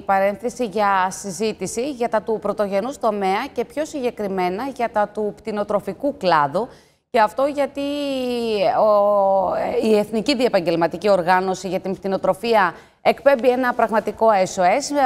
παρένθεση για συζήτηση για τα του πρωτογενούς τομέα και πιο συγκεκριμένα για τα του πτηνοτροφικού κλάδου. Και αυτό γιατί ο, η Εθνική Διεπαγγελματική Οργάνωση για την Πτηνοτροφία εκπέμπει ένα πραγματικό SOS,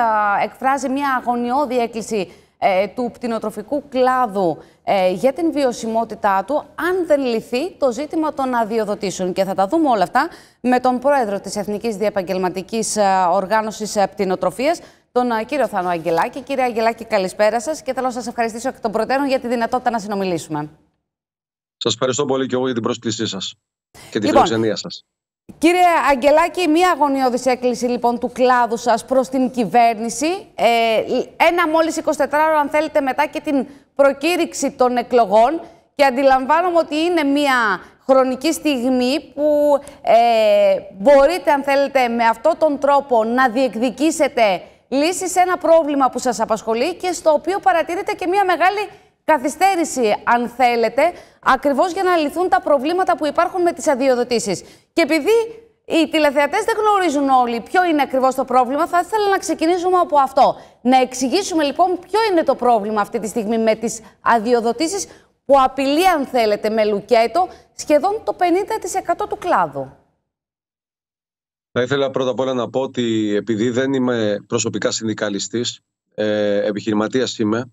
ε, εκφράζει μια αγωνιώδη έκκληση ε, του πτηνοτροφικού κλάδου ε, για την βιωσιμότητά του, αν δεν λυθεί το ζήτημα των αδειοδοτήσεων. Και θα τα δούμε όλα αυτά με τον πρόεδρο της Εθνικής Διαπαγγελματικής ε, Οργάνωσης ε, Πτηνοτροφίας, τον κύριο Θάνο Αγγελάκη. Κύριε Αγγελάκη, καλησπέρα σας και θέλω να σας ευχαριστήσω εκ των προτέρων για τη δυνατότητα να συνομιλήσουμε. Σας ευχαριστώ πολύ και εγώ για την πρόσκλησή σας και τη λοιπόν, φιλοξενία σας. Κύριε Αγγελάκη, μία αγωνιώδης έκκληση λοιπόν του κλάδου σας προς την κυβέρνηση. Ε, ένα μόλις 24 ώρα αν θέλετε μετά και την προκήρυξη των εκλογών και αντιλαμβάνομαι ότι είναι μία χρονική στιγμή που ε, μπορείτε αν θέλετε με αυτόν τον τρόπο να διεκδικήσετε λύσεις σε ένα πρόβλημα που σας απασχολεί και στο οποίο παρατηρείτε και μία μεγάλη καθυστέρηση, αν θέλετε, ακριβώς για να λυθούν τα προβλήματα που υπάρχουν με τις αδειοδοτήσεις. Και επειδή οι τηλεθεατές δεν γνωρίζουν όλοι ποιο είναι ακριβώς το πρόβλημα. Θα ήθελα να ξεκινήσουμε από αυτό. Να εξηγήσουμε λοιπόν ποιο είναι το πρόβλημα αυτή τη στιγμή με τις αδειοδοτήσεις που απειλεί, αν θέλετε, με λουκέτο σχεδόν το 50% του κλάδου. Θα ήθελα πρώτα απ' όλα να πω ότι επειδή δεν είμαι προσωπικά συνδικαλιστής, ε, επιχειρηματίας είμαι,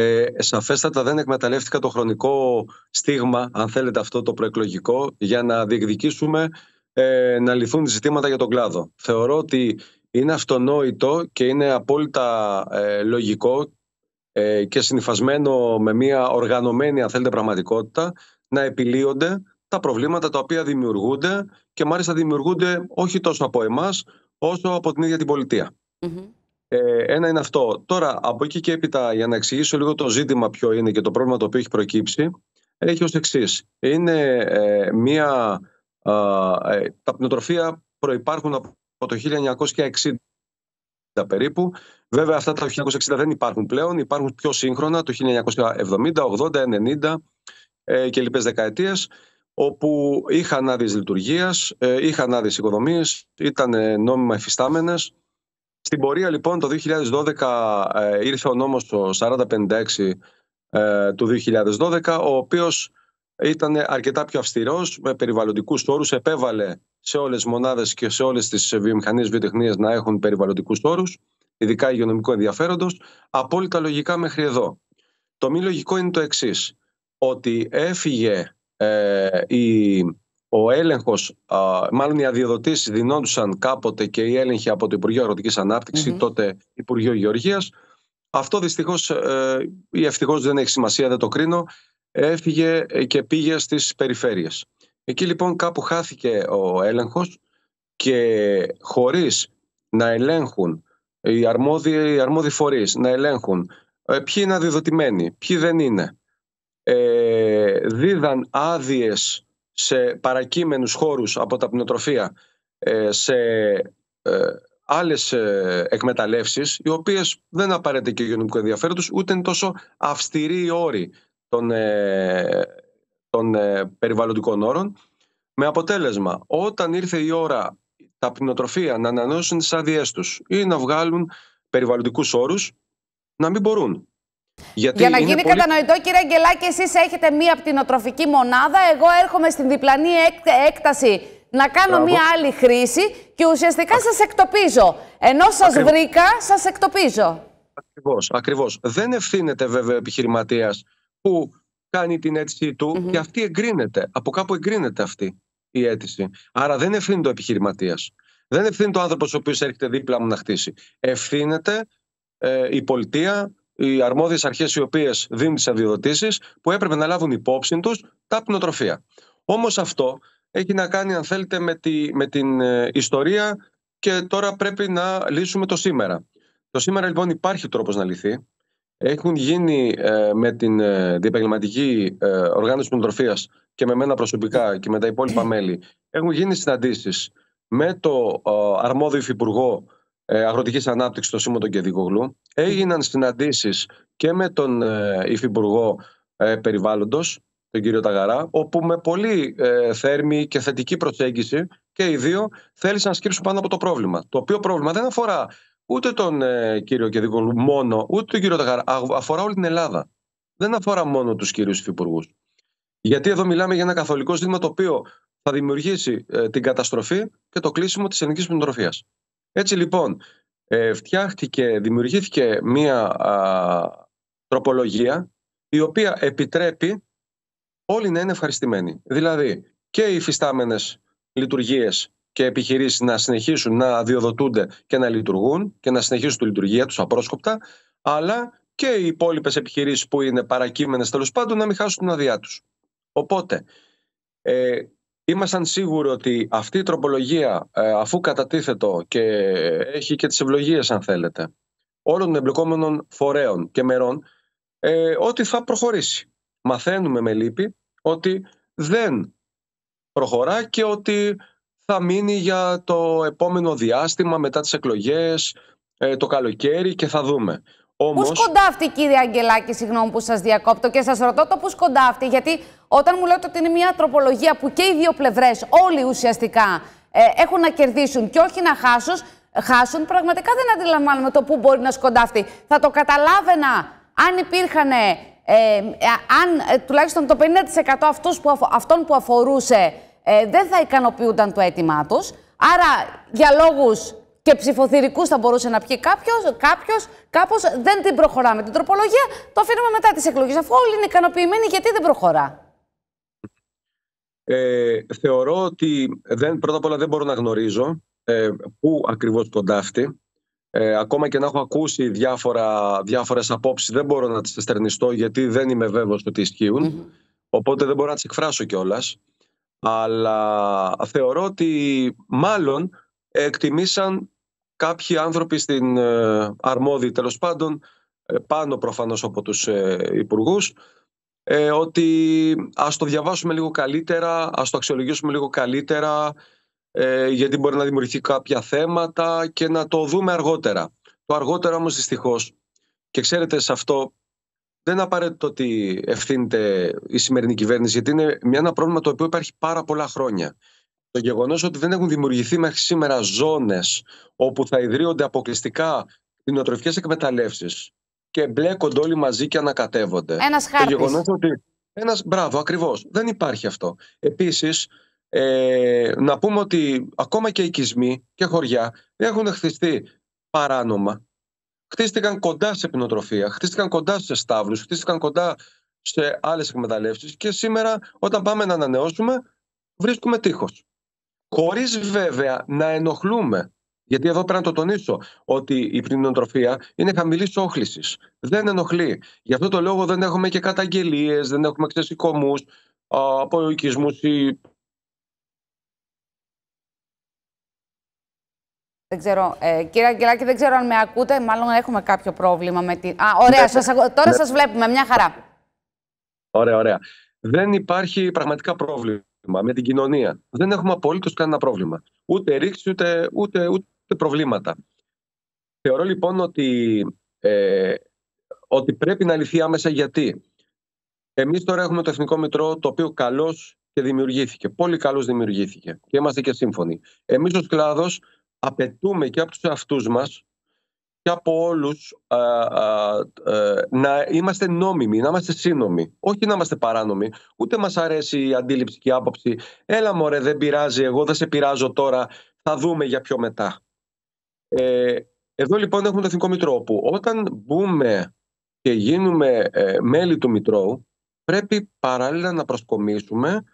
ε, σαφέστατα δεν εκμεταλλεύτηκα το χρονικό στίγμα, αν θέλετε αυτό το προεκλογικό, για να διεκδικήσουμε ε, να λυθούν ζητήματα για τον κλάδο. Θεωρώ ότι είναι αυτονόητο και είναι απόλυτα ε, λογικό ε, και συνειφασμένο με μια οργανωμένη, αν θέλετε, πραγματικότητα να επιλύονται τα προβλήματα τα οποία δημιουργούνται και μάλιστα δημιουργούνται όχι τόσο από εμάς όσο από την ίδια την πολιτεια ε, ένα είναι αυτό. Τώρα, από εκεί και έπειτα, για να εξηγήσω λίγο το ζήτημα ποιο είναι και το πρόβλημα το οποίο έχει προκύψει, έχει ως εξής. Είναι ε, μία... Ε, τα πνοτροφία προϋπάρχουν από το 1960 περίπου. Βέβαια, αυτά τα 1960 δεν υπάρχουν πλέον. Υπάρχουν πιο σύγχρονα, το 1970, 80, 90 ε, και λοιπές δεκαετίες όπου είχαν άδειες λειτουργίας, ε, είχαν άδειες οικονομίες, ήταν ε, νόμιμα εφιστάμενες στην πορεία λοιπόν το 2012 ε, ήρθε ο νόμος το 4056 ε, του 2012 ο οποίος ήταν αρκετά πιο αυστηρός με περιβαλλοντικούς όρους επέβαλε σε όλες τις μονάδες και σε όλες τις βιομηχανίες βιοτεχνίες να έχουν περιβαλλοντικούς όρους ειδικά υγειονομικού ενδιαφέροντος απόλυτα λογικά μέχρι εδώ. Το μη λογικό είναι το εξής ότι έφυγε ε, η ο έλεγχος, μάλλον οι αδειοδοτήσεις δινόντουσαν κάποτε και οι έλεγχοι από το Υπουργείο Αγροτικής τότε Υπουργείο Γεωργίας. Αυτό δυστυχώς ε, ή ευτυχώς δεν έχει σημασία, δεν το κρίνω. Έφυγε ε, και πήγε στις περιφέρειες. Εκεί λοιπόν κάπου χάθηκε ο έλεγχος και χωρίς να ελέγχουν οι αρμόδιοι, αρμόδιοι φορείς, να ελέγχουν ε, ποιοι είναι αδειοδοτημένοι, ποιοι δεν είναι. δίδαν άδειες, σε παρακείμενους χώρους από τα πνοτροφία ε, σε ε, άλλες ε, εκμεταλλεύσεις οι οποίες δεν απαραίτηται και υγειονομικό ενδιαφέρον ούτε είναι τόσο αυστηροί οι όροι των, των περιβαλλοντικών όρων με αποτέλεσμα όταν ήρθε η ώρα τα πνοτροφία να ανανεώσουν τις άδειές τους ή να βγάλουν περιβαλλοντικούς όρους να μην μπορούν. Γιατί Για να γίνει πολύ... κατανοητό, κύριε Αγγελάκη, εσείς έχετε μία πτυνοτροφική μονάδα. Εγώ έρχομαι στην διπλανή έκταση να κάνω μία άλλη χρήση και ουσιαστικά σα σας εκτοπίζω. Ενώ σας βρήκα, σας εκτοπίζω. Ακριβώς, ακριβώς. Δεν ευθύνεται βέβαια ο επιχειρηματίας που κάνει την αίτησή του mm -hmm. και αυτή εγκρίνεται. Από κάπου εγκρίνεται αυτή η αίτηση. Άρα δεν ευθύνεται ο επιχειρηματίας. Δεν ευθύνεται ο άνθρωπος ο οποίος έρχεται δίπλα μου να χτίσει. Ευθύνεται ε, η πολιτεία, οι αρμόδιες αρχές οι οποίες δίνουν τις αδειοδοτήσεις που έπρεπε να λάβουν υπόψη τους τα πνοτροφία. Όμως αυτό έχει να κάνει αν θέλετε με, τη, με την ε, ιστορία και τώρα πρέπει να λύσουμε το σήμερα. Το σήμερα λοιπόν υπάρχει τρόπος να λυθεί. Έχουν γίνει ε, με την ε, διεπαγγελματική ε, οργάνωση πνοτροφίας και με μένα προσωπικά και με τα υπόλοιπα μέλη έχουν γίνει συναντήσεις με το ε, αρμόδιο υφυπουργό Αγροτικής Ανάπτυξης, το Σύμμο τον Κεδικογλού, Έγιναν συναντήσεις και με τον ε, Υφυπουργό ε, περιβάλλοντος, τον κύριο Ταγαρά, όπου με πολύ ε, θέρμη και θετική προσέγγιση και οι δύο θέλησαν να σκύψουν πάνω από το πρόβλημα. Το οποίο πρόβλημα δεν αφορά ούτε τον κύριο Κεδικολού μόνο, ούτε τον κύριο Ταγαρά, αφορά όλη την Ελλάδα. Δεν αφορά μόνο τους κύριους Υφυπουργούς. Γιατί εδώ μιλάμε για ένα καθολικό ζήτημα το οποίο θα δημιουργήσει την καταστροφή και το κλείσιμο της ελληνική πνευματροφία. Έτσι λοιπόν, ε, φτιάχτηκε, δημιουργήθηκε μία τροπολογία η οποία επιτρέπει όλοι να είναι ευχαριστημένοι. Δηλαδή και οι φυστάμενες λειτουργίες και επιχειρήσεις να συνεχίσουν να αδειοδοτούνται και να λειτουργούν και να συνεχίσουν τη λειτουργία τους απρόσκοπτα, αλλά και οι υπόλοιπες επιχειρήσεις που είναι παρακείμενες τέλος πάντων να μην χάσουν την αδειά τους. Οπότε, ε, Ήμασταν σίγουροι ότι αυτή η τροπολογία, ε, αφού κατατίθετο και έχει και τις ευλογίες αν θέλετε, όλων των εμπλεκόμενων φορέων και μερών, ε, ότι θα προχωρήσει. Μαθαίνουμε με λύπη ότι δεν προχωρά και ότι θα μείνει για το επόμενο διάστημα μετά τις εκλογές, ε, το καλοκαίρι και θα δούμε. Όμως... Πού σκοντάφτει κύριε Αγγελάκη, συγγνώμη που σας διακόπτω και σας ρωτώ το πού σκοντάφτει, γιατί όταν μου λέτε ότι είναι μια τροπολογία που και οι δύο πλευρές, όλοι ουσιαστικά ε, έχουν να κερδίσουν και όχι να χάσουν, χάσουν, πραγματικά δεν αντιλαμβάνομαι το πού μπορεί να σκοντάφτει. Θα το καταλάβαινα αν υπήρχαν, ε, ε, αν τουλάχιστον το 50% αυτούς που, αυτών που αφορούσε δεν θα ικανοποιούνταν το αίτημά τους. Άρα για λόγους και ψηφοθυρικούς θα μπορούσε να πει κάποιος, κάποιος, κάπως δεν την προχωράμε την τροπολογία. Το αφήνουμε μετά τις εκλογές. Αφού όλοι είναι ικανοποιημένοι, γιατί δεν προχωρά. Ε, θεωρώ ότι δεν, πρώτα απ' όλα δεν μπορώ να γνωρίζω ε, πού ακριβώς τον ταύτη. Ε, ακόμα και να έχω ακούσει διάφορα, διάφορες απόψεις δεν μπορώ να τις εστερνιστώ γιατί δεν είμαι βέβαιος ότι Οπότε δεν μπορώ να τις εκφράσω κιόλας. Αλλά θεωρώ ότι μάλλον εκτιμήσαν κάποιοι άνθρωποι στην ε, αρμόδιοι τέλος πάντων πάνω προφανώς από τους υπουργούς ε, ότι ας το διαβάσουμε λίγο καλύτερα, ας το αξιολογήσουμε λίγο καλύτερα, ε, γιατί μπορεί να δημιουργηθεί κάποια θέματα και να το δούμε αργότερα. Το αργότερα όμως δυστυχώς, και ξέρετε σε αυτό δεν είναι απαραίτητο ότι ευθύνεται η σημερινή κυβέρνηση, γιατί είναι μια, ένα πρόβλημα το οποίο υπάρχει πάρα πολλά χρόνια. Το γεγονός ότι δεν έχουν δημιουργηθεί μέχρι σήμερα ζώνες όπου θα ιδρύονται αποκλειστικά κτηνοτροφικές εκμεταλλεύσεις, και μπλέκονται όλοι μαζί και ανακατεύονται. Ένας χάρτη. Ότι... Ένας μπράβο, ακριβώς. Δεν υπάρχει αυτό. Επίσης, ε, να πούμε ότι ακόμα και οικισμοί και χωριά έχουν χτιστεί παράνομα. Χτίστηκαν κοντά σε πινοτροφία, χτίστηκαν κοντά σε στάβλους... χτίστηκαν κοντά σε άλλες εκμεταλλεύσεις και σήμερα, όταν πάμε να ανανεώσουμε, βρίσκουμε τείχος. Χωρίς βέβαια να ενοχλούμε γιατί εδώ πρέπει να το τονίσω ότι η πνηνοτροφία είναι χαμηλή όχληση. Δεν ενοχλεί. Γι' αυτό το λόγο δεν έχουμε και καταγγελίες, δεν έχουμε ξεσηκωμούς από ή Δεν ξέρω. Ε, κύριε Αγγελάκη, δεν ξέρω αν με ακούτε. Μάλλον έχουμε κάποιο πρόβλημα με την. Α, ωραία. Ναι, σας, τώρα ναι. σας βλέπουμε. Μια χαρά. Ωραία, ωραία. Δεν υπάρχει πραγματικά πρόβλημα με την κοινωνία. Δεν έχουμε απολύτως κανένα πρόβλημα. Ούτε ρήξη, ούτε, ούτε, ούτε προβλήματα. Θεωρώ λοιπόν ότι, ε, ότι πρέπει να λυθεί άμεσα γιατί. Εμείς τώρα έχουμε το Εθνικό Μητρό το οποίο καλώς και δημιουργήθηκε. Πολύ καλώς δημιουργήθηκε και είμαστε και σύμφωνοι. Εμείς ως κλάδος απαιτούμε και από τους αυτούς μας και από όλους α, α, ε, να είμαστε νόμιμοι, να είμαστε σύνομοι. Όχι να είμαστε παράνομοι. Ούτε μας αρέσει η αντίληψη και η άποψη. Έλα μωρέ δεν πειράζει, εγώ δεν σε πειράζω τώρα, θα δούμε για πιο μετά. Ε, εδώ λοιπόν έχουμε το Εθνικό Μητρό που όταν μπούμε και γίνουμε ε, μέλη του Μητρώου πρέπει παράλληλα να προσκομίσουμε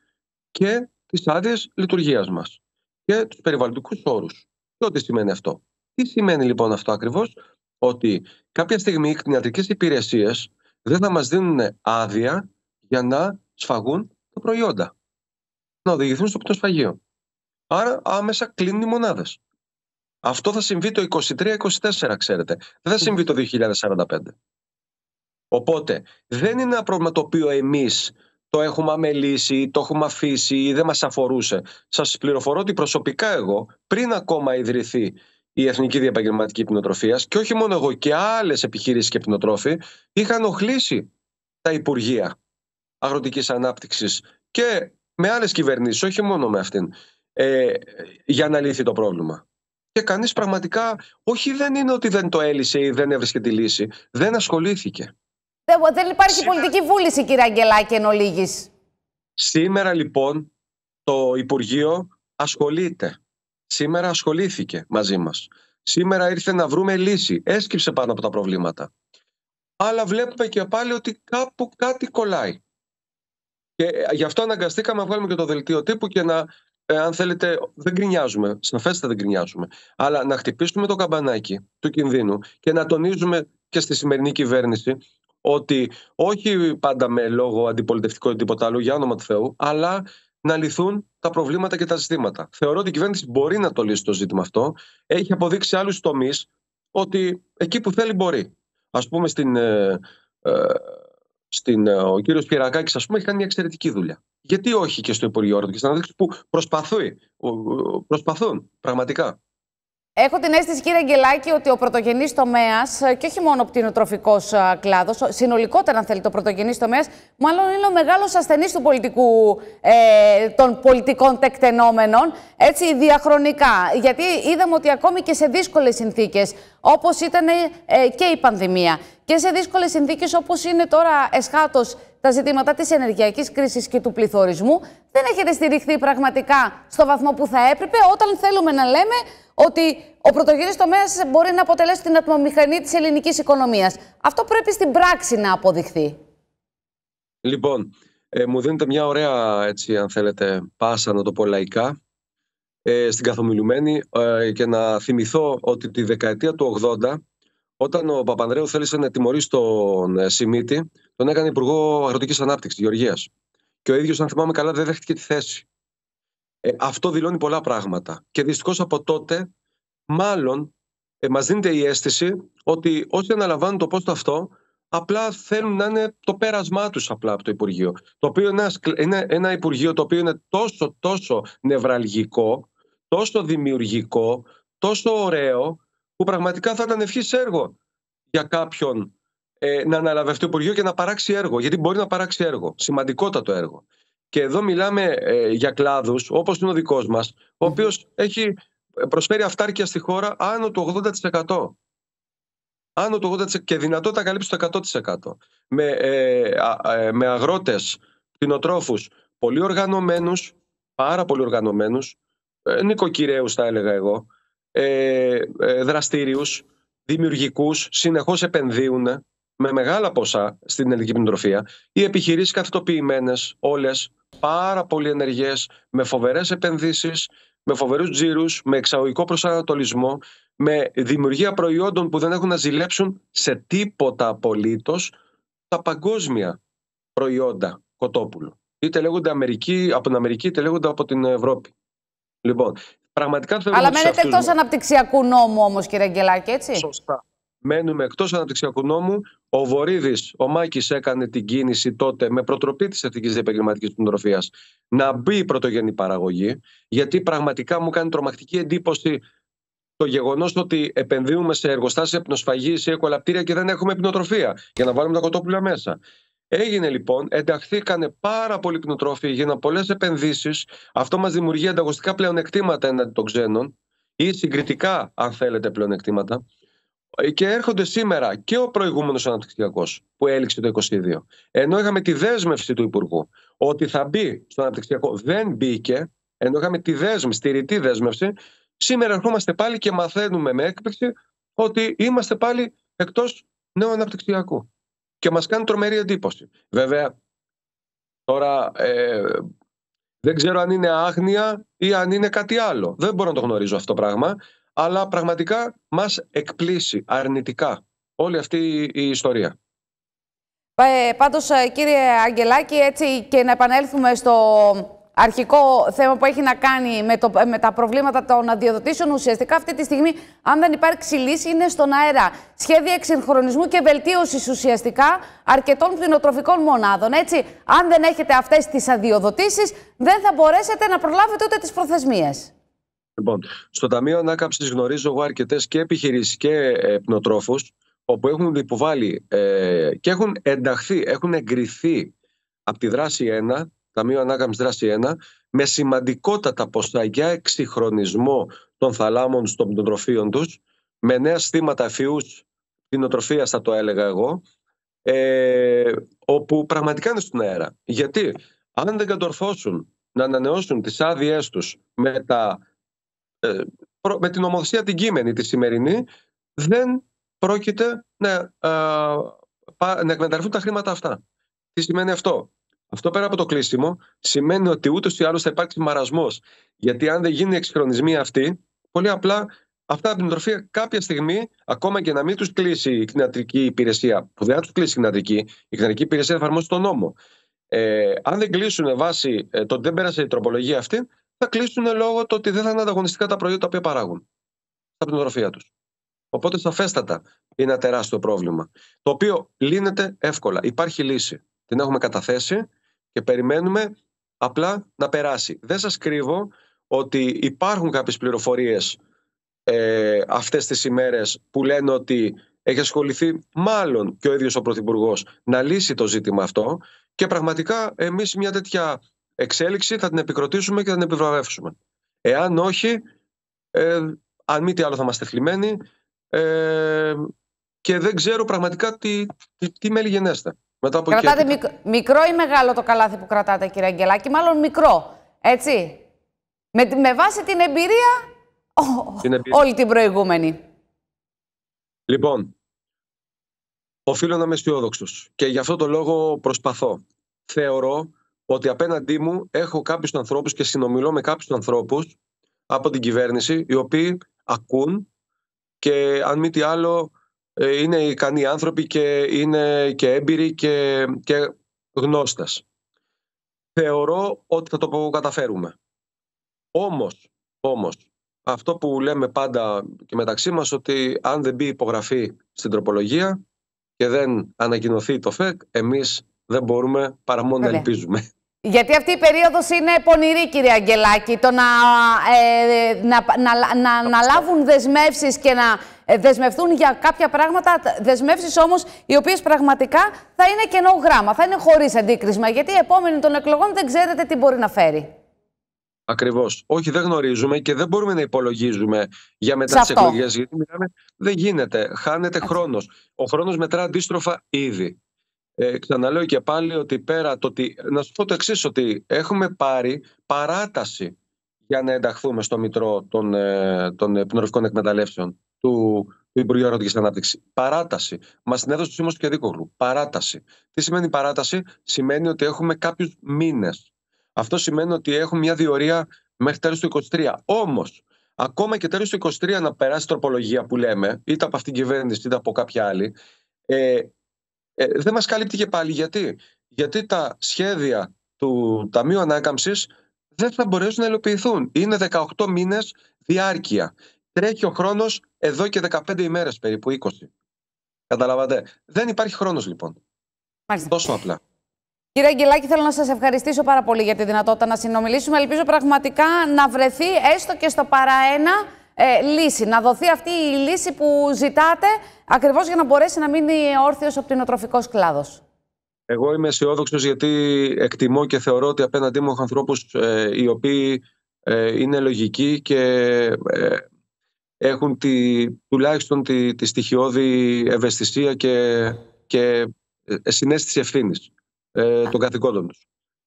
και τις άδειες λειτουργίας μας και τους περιβαλλοντικούς όρους. Και ό,τι σημαίνει αυτό. Τι σημαίνει λοιπόν αυτό ακριβώς, ότι κάποια στιγμή οι κτηνιατρικές υπηρεσίες δεν θα μας δίνουν άδεια για να σφαγούν τα προϊόντα. Να οδηγηθούν στο πτωσφαγείο. Άρα άμεσα κλείνουν οι μονάδες. Αυτό θα συμβεί το 23-24, ξέρετε. Δεν θα συμβεί το 2045. Οπότε δεν είναι ένα πρόβλημα το οποίο εμείς το έχουμε αμελήσει, το έχουμε αφήσει ή δεν μας αφορούσε. Σας πληροφορώ ότι προσωπικά εγώ, πριν ακόμα ιδρυθεί η Εθνική Διαπαγγελματική Πινοτροφία και όχι μόνο εγώ και άλλες επιχειρήσεις και πινοτρόφοι, είχαν οχλήσει τα Υπουργεία Αγροτικής ανάπτυξης και με άλλες κυβερνήσεις, όχι μόνο με αυτήν, ε, για να λύθει το πρόβλημα και κανείς πραγματικά, όχι δεν είναι ότι δεν το έλυσε ή δεν έβρισκε τη λύση, δεν ασχολήθηκε. Δεν, υπάρχει πολιτική βούληση κύριε Αγγελάκη εν ολίγης. Σήμερα λοιπόν το Υπουργείο ασχολείται. Σήμερα ασχολήθηκε μαζί μας. Σήμερα ήρθε να βρούμε λύση. Έσκυψε πάνω από τα προβλήματα. Αλλά βλέπουμε και πάλι ότι κάπου κάτι κολλάει. Και γι' αυτό αναγκαστήκαμε να βγάλουμε και το δελτίο τύπου και να ε, αν θέλετε, δεν γκρινιάζουμε. Σαφέστατα δεν γκρινιάζουμε. Αλλά να χτυπήσουμε το καμπανάκι του κινδύνου και να τονίζουμε και στη σημερινή κυβέρνηση ότι όχι πάντα με λόγο αντιπολιτευτικό ή τίποτα άλλο, για όνομα του Θεού, αλλά να λυθούν τα προβλήματα και τα ζητήματα. Θεωρώ ότι η κυβέρνηση μπορεί να το λύσει το ζήτημα αυτό. Έχει αποδείξει άλλους τομείς ότι εκεί που θέλει μπορεί. Ας πούμε, στην, ε, ε, στην, ε, ο κύριος Πιερακάκη, ας πούμε, έχει κάνει μια εξαιρετική δουλειά. Γιατί όχι και στο Υπουργείο Όρτο και αναδείξη που προσπαθούν πραγματικά Έχω την αίσθηση, κύριε Αγγελάκη, ότι ο πρωτογενής τομέας, ε, και όχι μόνο πτυνοτροφικός ε, κλάδος, συνολικότερα, αν θέλει ο πρωτογενής τομέας, μάλλον είναι ο μεγάλος ασθενής ε, των πολιτικών τεκτενόμενων, έτσι διαχρονικά. Γιατί είδαμε ότι ακόμη και σε δύσκολες συνθήκες, όπως ήταν ε, και η πανδημία, και σε δύσκολες συνθήκες όπως είναι τώρα εσχάτως τα ζητήματα της ενεργειακής κρίσης και του πληθωρισμού δεν έχετε στηριχθεί πραγματικά στο βαθμό που θα έπρεπε, όταν θέλουμε να λέμε ότι ο πρωτογενής τομέας μπορεί να αποτελέσει την ατμομηχανή της ελληνικής οικονομίας. Αυτό πρέπει στην πράξη να αποδειχθεί. Λοιπόν, ε, μου δίνετε μια ωραία, έτσι, αν θέλετε, πάσα να το πω λαϊκά, ε, στην καθομιλουμένη ε, και να θυμηθώ ότι τη δεκαετία του 80 όταν ο Παπανδρέου θέλησε να τιμωρήσει τον ε, Σιμίτη, τον έκανε Υπουργό Αγροτικής Ανάπτυξης Γεωργίας. Και ο ίδιος, αν θυμάμαι καλά, δεν δέχτηκε τη θέση. Ε, αυτό δηλώνει πολλά πράγματα. Και δυστυχώς από τότε, μάλλον ε, μας δίνεται η αίσθηση ότι όσοι αναλαμβάνουν το πόστο αυτό, απλά θέλουν να είναι το πέρασμά τους απλά από το Υπουργείο. Το οποίο είναι ένα, ένα Υπουργείο το οποίο είναι τόσο, τόσο νευραλγικό, τόσο δημιουργικό, τόσο ωραίο, που πραγματικά θα ήταν ευχής έργο για κάποιον ε, να αναλαβευτεί το Υπουργείο και να παράξει έργο. Γιατί μπορεί να παράξει έργο, σημαντικότατο έργο. Και εδώ μιλάμε ε, για κλάδους όπως είναι ο δικός μας, ο οποίος έχει ε, προσφέρει αυτάρκεια στη χώρα άνω του 80%. Άνω του 80% και δυνατότητα καλύψει το 100%. Με, ε, ε, με αγρότες, πολύ οργανωμένους, πάρα πολύ οργανωμένους, ε, θα έλεγα εγώ, ε, ε, δραστήριους, δημιουργικούς, συνεχώς επενδύουν με μεγάλα ποσά στην ελληνική πνευματροφία. Οι επιχειρήσεις καθητοποιημένες όλες, πάρα πολύ ενεργές, με φοβερές επενδύσεις, με φοβερούς τζίρους, με εξαγωγικό προσανατολισμό, με δημιουργία προϊόντων που δεν έχουν να ζηλέψουν σε τίποτα απολύτως τα παγκόσμια προϊόντα κοτόπουλου. Είτε λέγονται Αμερική, από την Αμερική, είτε λέγονται από την Ευρώπη. Λοιπόν, Πραγματικά Αλλά μένετε εκτό αναπτυξιακού νόμου όμως, κύριε Αγγελάκη, έτσι. Σωστά. Μένουμε εκτός αναπτυξιακού νόμου. Ο Βορύδης, ο Μάκης έκανε την κίνηση τότε με προτροπή της εθνικής επαγγελματική κτηνοτροφία να μπει η πρωτογενή παραγωγή. Γιατί πραγματικά μου κάνει τρομακτική εντύπωση το γεγονός ότι επενδύουμε σε εργοστάσια πνοσφαγή ή κολαπτήρια και δεν έχουμε πνοτροφία για να βάλουμε τα κοτόπουλα μέσα. Έγινε λοιπόν, ενταχθήκανε πάρα πολλοί κτηνοτρόφοι, έγιναν πολλές επενδύσεις. Αυτό μας δημιουργεί ανταγωνιστικά πλεονεκτήματα εναντί των ξένων ή συγκριτικά, αν θέλετε, πλεονεκτήματα. Ε, και έρχονται σήμερα και ο προηγούμενος αναπτυξιακός που έληξε το 2022. Ενώ είχαμε τη δέσμευση του Υπουργού ότι θα μπει στο αναπτυξιακό, δεν μπήκε. Ενώ είχαμε τη δέσμευση, τη ρητή δέσμευση. Σήμερα ερχόμαστε πάλι και μαθαίνουμε με έκπληξη ότι είμαστε πάλι εκτός νέου αναπτυξιακού και μας κάνει τρομερή εντύπωση. Βέβαια, τώρα ε, δεν ξέρω αν είναι άγνοια ή αν είναι κάτι άλλο. Δεν μπορώ να το γνωρίζω αυτό το πράγμα, αλλά πραγματικά μας εκπλήσει αρνητικά όλη αυτή η ιστορία. Ε, πάντως, ε, κύριε Αγγελάκη, έτσι και να επανέλθουμε στο αρχικό θέμα που έχει να κάνει με, το, με τα προβλήματα των αδειοδοτήσεων, ουσιαστικά αυτή τη στιγμή, αν δεν υπάρξει λύση, είναι στον αέρα. Σχέδια εξυγχρονισμού και βελτίωσης ουσιαστικά αρκετών κτηνοτροφικών μονάδων. Έτσι, αν δεν έχετε αυτές τις αδειοδοτήσεις, δεν θα μπορέσετε να προλάβετε ούτε τις προθεσμίες. Λοιπόν, στο Ταμείο Ανάκαμψης γνωρίζω εγώ αρκετές και επιχειρήσεις και ε, πνοτρόφους, όπου έχουν υποβάλει ε, και έχουν ενταχθεί, έχουν εγκριθεί από τη δράση 1 Ταμείο Ανάκαμψης Δράση 1, με σημαντικότατα ποσά για εξυγχρονισμό των θαλάμων των πτωτροφίων τους, με νέα στήματα αφιού κτηνοτροφίας, θα το έλεγα εγώ, ε, όπου πραγματικά είναι στον αέρα. Γιατί αν δεν κατορθώσουν να ανανεώσουν τις άδειές τους με, ε, με την ομοθεσία την κείμενη τη σημερινή, δεν πρόκειται να, ε, να εκμεταλλευτούν τα χρήματα αυτά. Τι σημαίνει αυτό. Αυτό πέρα από το κλείσιμο σημαίνει ότι ούτως ή άλλως θα υπάρξει μαρασμός. Γιατί αν δεν γίνει η αυτή, αυτή, πολύ απλά αυτά τα την κάποια στιγμή, ακόμα και να μην τους κλείσει η κτηνιατρική υπηρεσία, που δεν θα τους κλείσει η κτηνιατρική, η κτηνιατρική υπηρεσία θα εφαρμόσει τον νόμο. Ε, αν δεν κλείσουν βάσει ε, το ότι δεν πέρασε η τροπολογία αυτή, θα κλείσουν λόγω του ότι δεν θα είναι ανταγωνιστικά τα προϊόντα τα οποία παράγουν στα πνευματροφία τους. Οπότε σαφέστατα είναι ένα τεράστιο πρόβλημα. Το οποίο λύνεται εύκολα. Υπάρχει λύση. Την έχουμε καταθέσει και περιμένουμε απλά να περάσει. Δεν σας κρύβω ότι υπάρχουν κάποιες πληροφορίες ε, αυτές τις ημέρες που λένε ότι έχει ασχοληθεί μάλλον και ο ίδιος ο Πρωθυπουργός να λύσει το ζήτημα αυτό και πραγματικά εμείς μια τέτοια εξέλιξη θα την επικροτήσουμε και θα την επιβραβεύσουμε. Εάν όχι, ε, αν μη τι άλλο θα είμαστε θλιμμένοι ε, και δεν ξέρω πραγματικά τι, τι, τι μέλη μετά κρατάτε μικρό ή μεγάλο το καλάθι που κρατάτε, κύριε Αγγελάκη, μάλλον μικρό. Έτσι. Με, βάση την εμπειρία, την εμπειρία όλη την προηγούμενη. Λοιπόν, οφείλω να είμαι αισιόδοξος και γι' αυτό το λόγο προσπαθώ. Θεωρώ ότι απέναντί μου έχω κάποιους ανθρώπους και συνομιλώ με κάποιους ανθρώπους από την κυβέρνηση, οι οποίοι ακούν και αν μη τι άλλο ε, είναι ικανοί άνθρωποι και είναι και έμπειροι και, και Θεωρώ ότι θα το καταφέρουμε. Όμως, όμως, αυτό που λέμε πάντα και μεταξύ μας ότι αν δεν μπει υπογραφή στην τροπολογία και δεν ανακοινωθεί το ΦΕΚ, εμείς δεν μπορούμε παρά μόνο να ελπίζουμε. Γιατί αυτή η περίοδος είναι πονηρή, κύριε Αγγελάκη. Το να, ε, ε να, να λάβουν δεσμεύσεις και να ε, δεσμευτούν για κάποια πράγματα, δεσμεύσεις όμως οι οποίες πραγματικά θα είναι κενό γράμμα, θα είναι χωρίς αντίκρισμα. Γιατί η επόμενη των εκλογών δεν ξέρετε τι μπορεί να φέρει. Ακριβώς. Όχι, δεν γνωρίζουμε και δεν μπορούμε να υπολογίζουμε για μετά τι εκλογές. Γιατί μιλάμε, δεν γίνεται. Χάνεται χρόνος. Ο χρόνος μετρά αντίστροφα ήδη. Ε, ξαναλέω και πάλι ότι πέρα το ότι. Να σου πω το εξής, ότι έχουμε πάρει παράταση για να ενταχθούμε στο μητρό των, ε, των ε, εκμεταλλεύσεων του Υπουργείου Αγροτική Ανάπτυξη. Παράταση. Μας την έδωσε ο Σίμω και Δίκογλου. Παράταση. Τι σημαίνει παράταση, Σημαίνει ότι έχουμε κάποιους μήνες. Αυτό σημαίνει ότι έχουμε μια διορία μέχρι τέλος του 23. Όμως, ακόμα και τέλος του 23 να περάσει η τροπολογία που λέμε, είτε από αυτήν την κυβέρνηση είτε από κάποια άλλη, ε, ε δεν μας καλύπτει και πάλι. Γιατί, Γιατί τα σχέδια του Ταμείου Ανάκαμψης δεν θα μπορέσουν να υλοποιηθούν. Είναι 18 μήνες διάρκεια τρέχει ο χρόνος εδώ και 15 ημέρες περίπου, 20. Καταλαβαίνετε. Δεν υπάρχει χρόνος λοιπόν. Μάλιστα. Τόσο απλά. Κύριε Αγγελάκη, θέλω να σας ευχαριστήσω πάρα πολύ για τη δυνατότητα να συνομιλήσουμε. Ελπίζω πραγματικά να βρεθεί έστω και στο παραένα ε, λύση. Να δοθεί αυτή η λύση που ζητάτε, ακριβώς για να μπορέσει να μείνει όρθιος ο πτηνοτροφικό κλάδος. Εγώ είμαι αισιόδοξος γιατί εκτιμώ και θεωρώ ότι απέναντί μου έχω ανθρώπους ε, οι οποίοι ε, είναι λογικοί και ε, έχουν τη, τουλάχιστον τη, τη στοιχειώδη ευαισθησία και, και ε, συνέστηση ευθύνης ε, των καθηκόντων τους.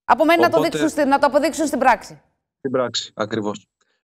Από να το, δείξουν, να το αποδείξουν στην πράξη. Στην πράξη, ακριβώς.